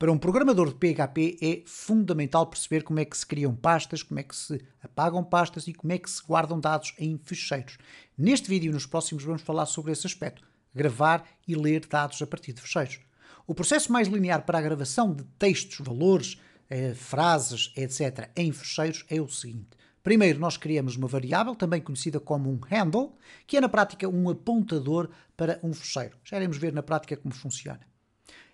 Para um programador de PHP é fundamental perceber como é que se criam pastas, como é que se apagam pastas e como é que se guardam dados em ficheiros. Neste vídeo e nos próximos vamos falar sobre esse aspecto, gravar e ler dados a partir de ficheiros. O processo mais linear para a gravação de textos, valores, eh, frases, etc. em ficheiros é o seguinte. Primeiro, nós criamos uma variável, também conhecida como um handle, que é na prática um apontador para um fecheiro. Já iremos ver na prática como funciona.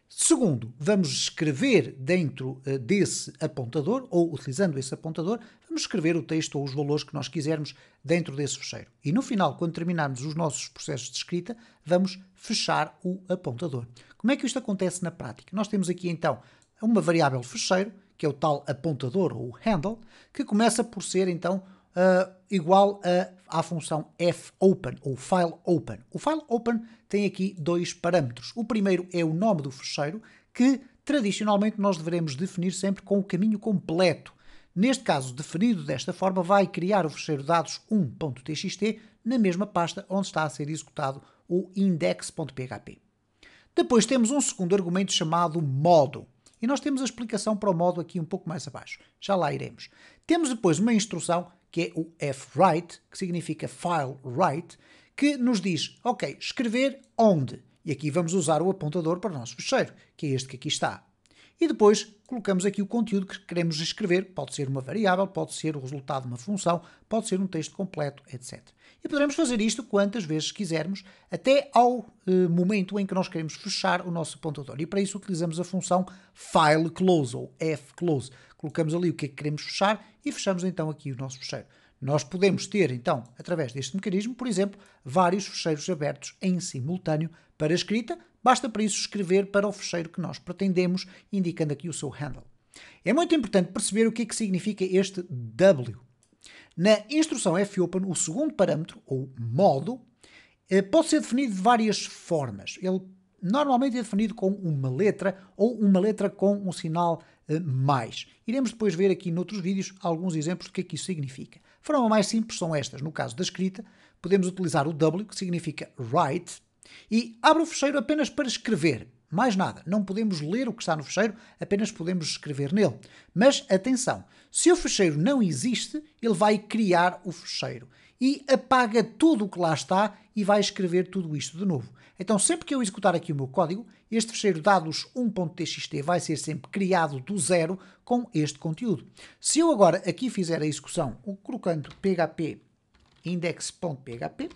Segundo, vamos escrever dentro eh, desse apontador, ou utilizando esse apontador, vamos escrever o texto ou os valores que nós quisermos dentro desse fecheiro. E no final, quando terminarmos os nossos processos de escrita, vamos fechar o apontador. Como é que isto acontece na prática? Nós temos aqui então uma variável fecheiro, que é o tal apontador ou handle, que começa por ser então uh, igual a, à função fopen ou file open. O file open tem aqui dois parâmetros. O primeiro é o nome do fecheiro, que tradicionalmente nós deveremos definir sempre com o caminho completo. Neste caso, definido desta forma, vai criar o fecheiro dados1.txt na mesma pasta onde está a ser executado o index.php. Depois temos um segundo argumento chamado modo. E nós temos a explicação para o modo aqui um pouco mais abaixo. Já lá iremos. Temos depois uma instrução que é o fwrite, que significa file write, que nos diz, ok, escrever onde? E aqui vamos usar o apontador para o nosso fecheiro, que é este que aqui está e depois colocamos aqui o conteúdo que queremos escrever. Pode ser uma variável, pode ser o resultado de uma função, pode ser um texto completo, etc. E poderemos fazer isto quantas vezes quisermos, até ao eh, momento em que nós queremos fechar o nosso apontador. E para isso utilizamos a função file close ou fclose. Colocamos ali o que é que queremos fechar e fechamos então aqui o nosso fecheiro. Nós podemos ter, então, através deste mecanismo, por exemplo, vários fecheiros abertos em simultâneo para escrita, Basta para isso escrever para o fecheiro que nós pretendemos, indicando aqui o seu handle. É muito importante perceber o que é que significa este W. Na instrução fopen, o segundo parâmetro, ou modo, eh, pode ser definido de várias formas. Ele normalmente é definido com uma letra ou uma letra com um sinal eh, mais. Iremos depois ver aqui noutros vídeos alguns exemplos do que é que isso significa. A forma mais simples são estas. No caso da escrita, podemos utilizar o W, que significa write, e abre o fecheiro apenas para escrever. Mais nada, não podemos ler o que está no fecheiro, apenas podemos escrever nele. Mas atenção, se o fecheiro não existe, ele vai criar o fecheiro e apaga tudo o que lá está e vai escrever tudo isto de novo. Então, sempre que eu executar aqui o meu código, este fecheiro dados1.txt vai ser sempre criado do zero com este conteúdo. Se eu agora aqui fizer a execução colocando php index.php,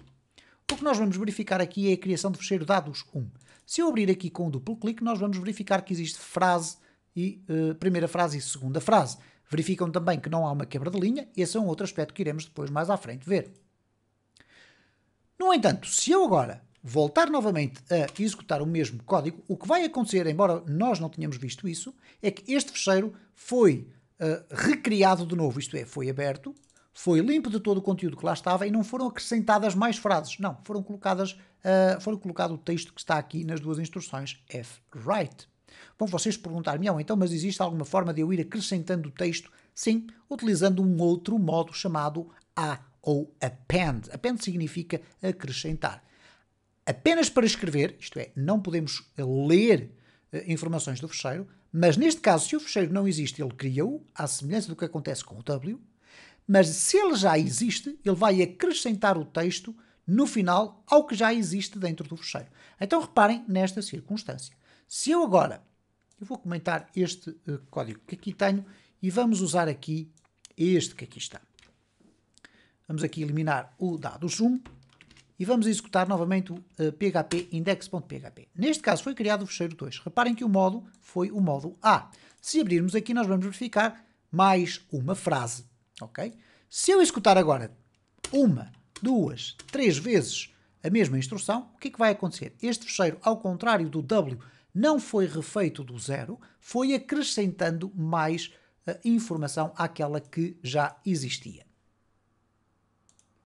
o que nós vamos verificar aqui é a criação de fecheiro dados 1. Se eu abrir aqui com o duplo clique, nós vamos verificar que existe frase e eh, primeira frase e segunda frase. Verificam também que não há uma quebra de linha, esse é um outro aspecto que iremos depois mais à frente ver. No entanto, se eu agora voltar novamente a executar o mesmo código, o que vai acontecer, embora nós não tenhamos visto isso, é que este fecheiro foi uh, recriado de novo, isto é, foi aberto, foi limpo de todo o conteúdo que lá estava e não foram acrescentadas mais frases. Não, foram colocadas, uh, foram colocado o texto que está aqui nas duas instruções F write. Bom, vocês perguntar-me, ah, então, mas existe alguma forma de eu ir acrescentando o texto? Sim, utilizando um outro modo chamado A ou append. Append significa acrescentar. Apenas para escrever, isto é, não podemos ler uh, informações do fecheiro, mas neste caso, se o fecheiro não existe, ele cria-o, à semelhança do que acontece com o W, mas se ele já existe, ele vai acrescentar o texto no final ao que já existe dentro do fecheiro. Então reparem nesta circunstância. Se eu agora, eu vou comentar este uh, código que aqui tenho e vamos usar aqui este que aqui está. Vamos aqui eliminar o dado zoom e vamos executar novamente o uh, eh, php index.php. Neste caso foi criado o fecheiro 2. Reparem que o modo foi o modo A. Se abrirmos aqui nós vamos verificar mais uma frase ok? Se eu executar agora uma, duas, três vezes a mesma instrução, o que é que vai acontecer? Este fecheiro, ao contrário do W, não foi refeito do zero, foi acrescentando mais uh, informação àquela que já existia.